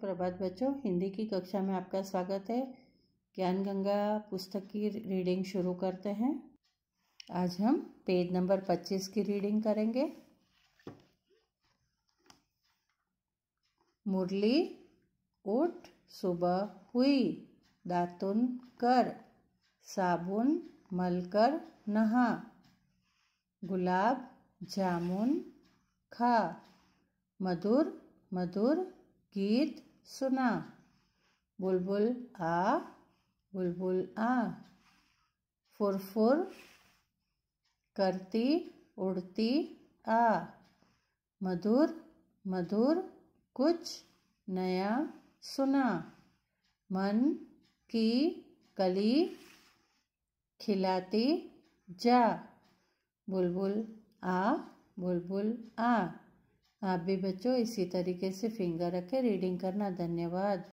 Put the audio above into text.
प्रभात बच्चों हिंदी की कक्षा में आपका स्वागत है ज्ञान गंगा पुस्तक की रीडिंग शुरू करते हैं आज हम पेज नंबर पच्चीस की रीडिंग करेंगे मुरली उठ सुबह हुई दातुन कर साबुन मलकर नहा गुलाब जामुन खा मधुर मधुर गीत सुना बुलबुल आ बुलबुल आ फुरफुर करती उड़ती आ मधुर मधुर कुछ नया सुना मन की कली खिलाती जा बुलबुल आ बुलबुल आ आप भी बच्चों इसी तरीके से फिंगर रख के रीडिंग करना धन्यवाद